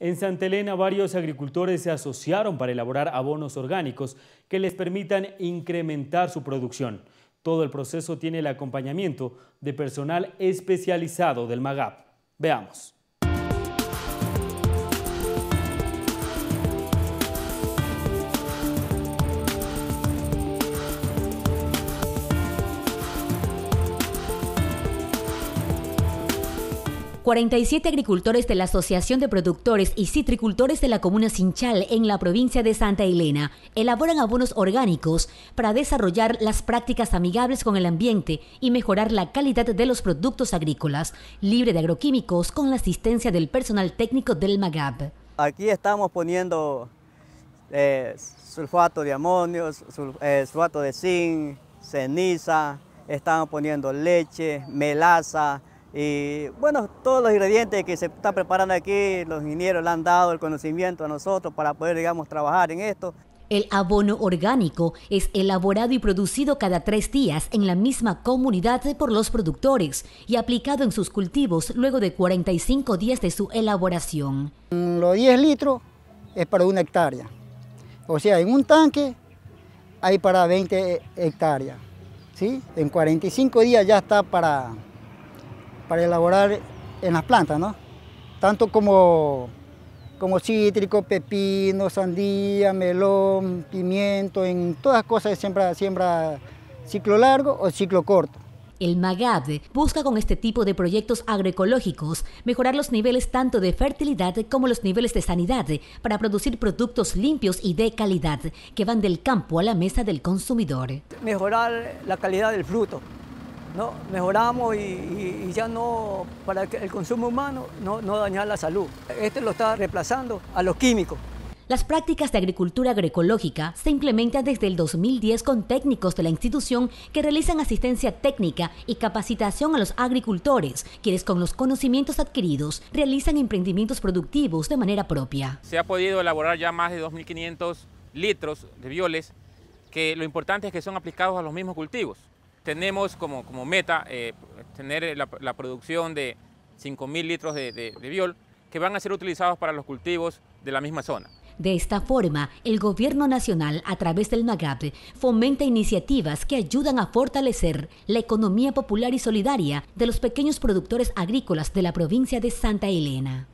En Santa Elena varios agricultores se asociaron para elaborar abonos orgánicos que les permitan incrementar su producción. Todo el proceso tiene el acompañamiento de personal especializado del MAGAP. Veamos. 47 agricultores de la Asociación de Productores y Citricultores de la Comuna Sinchal en la provincia de Santa Elena elaboran abonos orgánicos para desarrollar las prácticas amigables con el ambiente y mejorar la calidad de los productos agrícolas, libre de agroquímicos con la asistencia del personal técnico del MAGAB. Aquí estamos poniendo eh, sulfato de amonio, eh, sulfato de zinc, ceniza, estamos poniendo leche, melaza, y bueno, todos los ingredientes que se están preparando aquí, los ingenieros le han dado el conocimiento a nosotros para poder, digamos, trabajar en esto. El abono orgánico es elaborado y producido cada tres días en la misma comunidad por los productores y aplicado en sus cultivos luego de 45 días de su elaboración. Mm, los 10 litros es para una hectárea. O sea, en un tanque hay para 20 hectáreas. ¿sí? En 45 días ya está para para elaborar en las plantas, ¿no? Tanto como, como cítrico, pepino, sandía, melón, pimiento, en todas cosas de siembra, siembra ciclo largo o ciclo corto. El MAGAD busca con este tipo de proyectos agroecológicos mejorar los niveles tanto de fertilidad como los niveles de sanidad para producir productos limpios y de calidad que van del campo a la mesa del consumidor. Mejorar la calidad del fruto, ¿no? mejoramos y, ya no, para que el consumo humano no, no dañar la salud. Este lo está reemplazando a los químicos. Las prácticas de agricultura agroecológica se implementan desde el 2010 con técnicos de la institución que realizan asistencia técnica y capacitación a los agricultores, quienes con los conocimientos adquiridos realizan emprendimientos productivos de manera propia. Se ha podido elaborar ya más de 2.500 litros de violes que lo importante es que son aplicados a los mismos cultivos tenemos como, meta eh, tener eh, la, producción de 5.000 litros de, de, que van a ser utilizados para los cultivos de la misma zona. De esta forma, el Gobierno Nacional, a través del NAGAP, fomenta iniciativas que ayudan a fortalecer la economía popular y solidaria de los pequeños productores agrícolas de la provincia de Santa Elena.